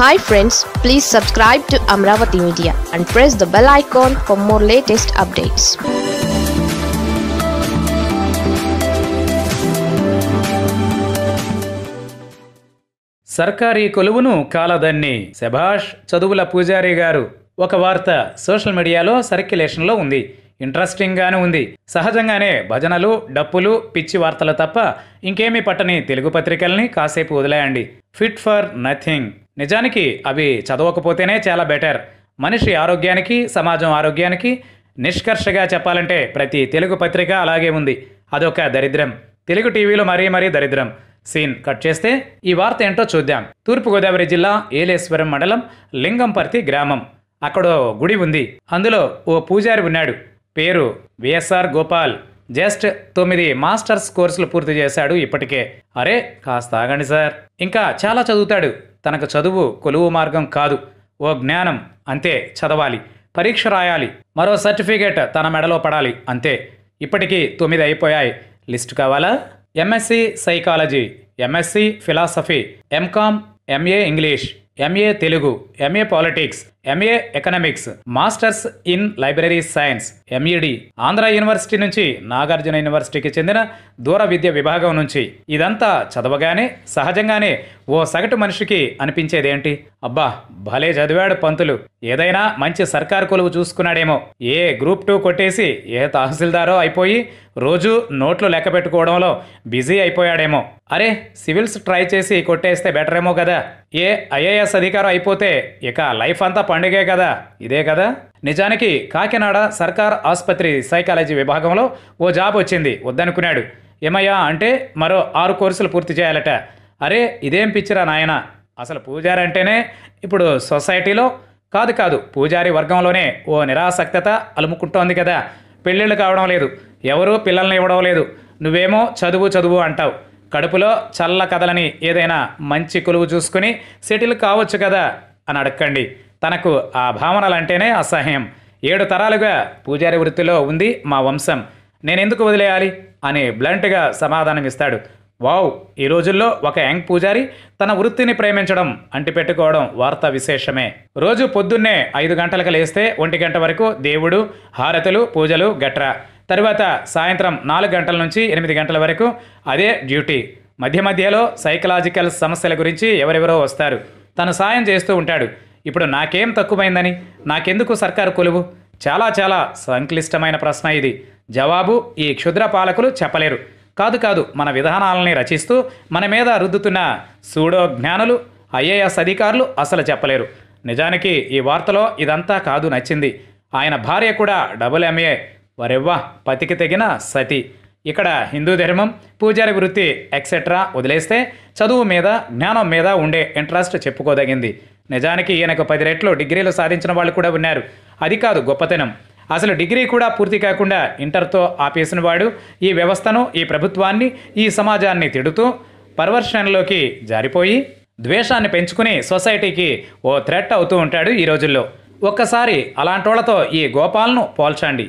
hi friends please subscribe to Amaravati media and press the bell icon for more latest updates సర్కారీ కొలువును కాలదన్ని శభాష్ చదువుల పూజారి గారు ఒక వార్త సోషల్ మీడియాలో సర్క్యులేషన్లో ఉంది ఇంట్రెస్టింగ్గానే ఉంది సహజంగానే భజనలు డప్పులు పిచ్చి వార్తలు తప్ప ఇంకేమీ పట్టని తెలుగు పత్రికల్ని కాసేపు వదిలేయండి ఫిట్ ఫర్ నథింగ్ నిజానికి అవి చదవకపోతేనే చాలా బెటర్ మనిషి ఆరోగ్యానికి సమాజం ఆరోగ్యానికి నిష్కర్షగా చెప్పాలంటే ప్రతి తెలుగు పత్రిక అలాగే ఉంది అదొక దరిద్రం తెలుగు టీవీలో మరీ మరీ దరిద్రం సీన్ కట్ చేస్తే ఈ వార్త ఏంటో చూద్దాం తూర్పుగోదావరి జిల్లా ఏలేశ్వరం మండలం లింగంపర్తి గ్రామం అక్కడ గుడి ఉంది అందులో ఓ పూజారి ఉన్నాడు పేరు విఎస్ఆర్ గోపాల్ జస్ట్ తొమ్మిది మాస్టర్స్ కోర్సులు పూర్తి చేశాడు ఇప్పటికే అరే కాస్త ఆగండి సార్ ఇంకా చాలా చదువుతాడు తనకు చదువు కొలువు మార్గం కాదు ఓ జ్ఞానం అంతే చదవాలి పరీక్ష రాయాలి మరో సర్టిఫికేట్ తన మెడలో పడాలి అంతే ఇప్పటికీ తొమ్మిది అయిపోయాయి లిస్ట్ కావాలా MSc psychology MSc philosophy MCom MA English MA Telugu MA politics MA economics masters in library science MEd Andhra university నుంచి నాగార్జున యూనివర్సిటీకి చెందిన దూర విద్య విభాగం నుంచి ఇదంతా చదవగానే సహజంగానే ఓ సగటు మనిషికి అనిపించేదేంటి అబ్బా భలే చదివాడు పంతులు ఏదైనా మంచి సర్కార్ కొలువు చూసుకున్నాడేమో ఏ గ్రూప్ టూ కొట్టేసి ఏ తహసీల్దారో అయిపోయి రోజు నోట్లు లెక్క పెట్టుకోవడంలో బిజీ అయిపోయాడేమో అరే సివిల్స్ ట్రై చేసి కొట్టేస్తే బెటరేమో కదా ఏ ఐఏఎస్ అధికారం అయిపోతే ఇక లైఫ్ అంతా పండుగే కదా ఇదే కదా నిజానికి కాకినాడ సర్కార్ ఆసుపత్రి సైకాలజీ విభాగంలో ఓ జాబ్ వచ్చింది వద్దనుకున్నాడు ఏమయ్యా అంటే మరో ఆరు కోర్సులు పూర్తి చేయాలట అరే ఇదేం పిచ్చిరా నాయన అసలు పూజారి అంటేనే ఇప్పుడు సొసైటీలో కాదు కాదు పూజారి వర్గంలోనే ఓ నిరాసక్తత అలుముకుంటోంది కదా పెళ్ళిళ్ళు కావడం లేదు ఎవరూ పిల్లల్ని ఇవ్వడం లేదు నువ్వేమో చదువు చదువు అంటావు కడుపులో చల్ల కదలని ఏదైనా మంచి కొలువు చూసుకుని సెటిల్ కావచ్చు కదా అని అడక్కండి తనకు ఆ భావనలంటేనే అసహ్యం ఏడు తరాలుగా పూజారి వృత్తిలో ఉంది మా వంశం నేనెందుకు వదిలేయాలి అని బ్లంట్గా సమాధానమిస్తాడు వావ్ ఈ రోజుల్లో ఒక యంగ్ పూజారి తన వృత్తిని ప్రేమించడం అంటిపెట్టుకోవడం వార్త విశేషమే రోజు పొద్దున్నే ఐదు గంటలకు లేస్తే ఒంటి గంట వరకు దేవుడు హారతులు పూజలు గట్రా తరువాత సాయంత్రం నాలుగు గంటల నుంచి ఎనిమిది గంటల వరకు అదే డ్యూటీ మధ్య మధ్యలో సైకలాజికల్ సమస్యల గురించి ఎవరెవరో వస్తారు తను సాయం చేస్తూ ఉంటాడు ఇప్పుడు నాకేం తక్కువైందని నాకెందుకు సర్కారు కొలువు చాలా చాలా సంక్లిష్టమైన ప్రశ్న ఇది జవాబు ఈ క్షుద్ర పాలకులు చెప్పలేరు కాదు కాదు మన విధానాలని రచిస్తూ మన మీద రుద్దుతున్న సూడో జ్ఞానులు ఐఏఎస్ అధికారులు అసలు చెప్పలేరు నిజానికి ఈ వార్తలో ఇదంతా కాదు నచ్చింది ఆయన భార్య కూడా డబుల్ ఎంఏ వరెవ్వా పతికి తెగిన సతి ఇక్కడ హిందూ ధర్మం పూజారి వృత్తి ఎక్సెట్రా వదిలేస్తే చదువు మీద జ్ఞానం మీద ఉండే ఇంట్రెస్ట్ చెప్పుకోదగింది నిజానికి ఈయనకు పది రెట్లు డిగ్రీలు సాధించిన వాళ్ళు కూడా ఉన్నారు అది కాదు గొప్పతనం అసలు డిగ్రీ కూడా పూర్తి కాకుండా ఇంటర్తో ఆపేసిన వాడు ఈ వ్యవస్థను ఈ ప్రభుత్వాన్ని ఈ సమాజాన్ని తిడుతూ పరవర్షణలోకి జారిపోయి ద్వేషాన్ని పెంచుకుని సొసైటీకి ఓ థ్రెట్ అవుతూ ఉంటాడు ఈ రోజుల్లో ఒక్కసారి అలాంటోళ్లతో ఈ గోపాల్ను పోల్చండి